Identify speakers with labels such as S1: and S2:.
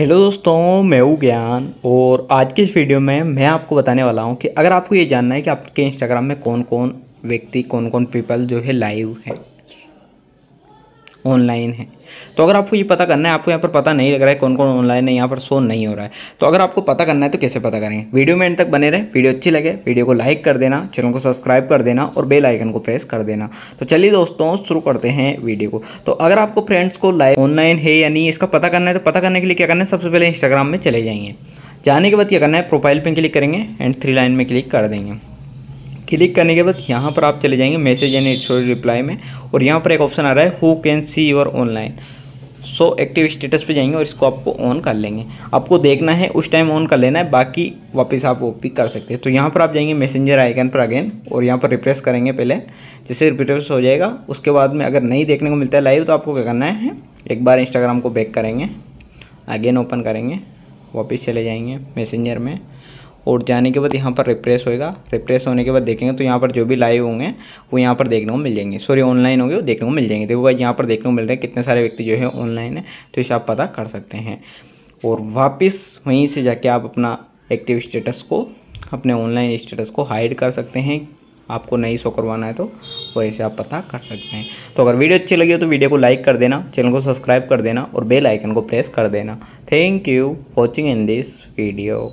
S1: hello दोस्तों मैं हूँ ज्ञान और आज के इस वीडियो में मैं आपको बताने वाला हूँ कि अगर आपको ये जानना है कि आपके इंस्टाग्राम में कौन कौन व्यक्ति कौन कौन पीपल जो है लाइव है ऑनलाइन है तो अगर आपको ये पता करना है आपको यहाँ पर पता नहीं लग रहा है कौन कौन ऑनलाइन है यहाँ पर शो नहीं हो रहा है तो अगर आपको पता करना है तो कैसे पता करेंगे वीडियो में एंड तक बने रहे वीडियो अच्छी लगे वीडियो को लाइक कर देना चैनल को सब्सक्राइब कर देना और बेल आइकन को प्रेस कर देना तो चलिए दोस्तों शुरू करते हैं वीडियो को तो अगर आपको फ्रेंड्स को लाइव ऑनलाइन है या नहीं इसका पता करना है तो पता करने के लिए क्या करना है सबसे पहले इंस्टाग्राम में चले जाएंगे जाने के बाद क्या करना है प्रोफाइल पर क्लिक करेंगे एंड थ्री लाइन में क्लिक कर देंगे क्लिक करने के बाद यहाँ पर आप चले जाएंगे मैसेज यानी स्टोरी रिप्लाई में और यहाँ पर एक ऑप्शन आ रहा है who can see your online so active status पे जाएंगे और इसको आपको ऑन कर लेंगे आपको देखना है उस टाइम ऑन कर लेना है बाकी वापस आप वो पिक कर सकते हैं तो यहाँ पर आप जाएंगे मैसेंजर आइकन पर अगेन और यहाँ पर रिप्रेस करेंगे पहले जैसे रिप्रेस हो जाएगा उसके बाद में अगर नहीं देखने को मिलता है लाइव तो आपको क्या करना है एक बार इंस्टाग्राम को बैक करेंगे अगेन ओपन करेंगे वापस चले जाएंगे मैसेंजर में और जाने के बाद यहाँ पर रिप्रेस होएगा रिप्रेस होने के बाद देखेंगे तो यहाँ पर जो भी लाइव होंगे वो यहाँ पर देखने को मिल जाएंगे सॉरी ऑनलाइन होंगे वो देखने को मिल जाएंगे देखो भाई यहाँ पर देखने को मिल रहे हैं कितने सारे व्यक्ति जो है ऑनलाइन है तो इसे आप पता कर सकते हैं और वापस वहीं से जाके आप अपना एक्टिव स्टेटस को अपने ऑनलाइन स्टेटस को हाइड कर सकते हैं आपको नहीं शो करवाना है तो वैसे आप पता कर सकते हैं तो अगर वीडियो अच्छी लगी हो तो वीडियो को लाइक कर देना चैनल को सब्सक्राइब कर देना और बेल आइकन को प्रेस कर देना thank you watching in this video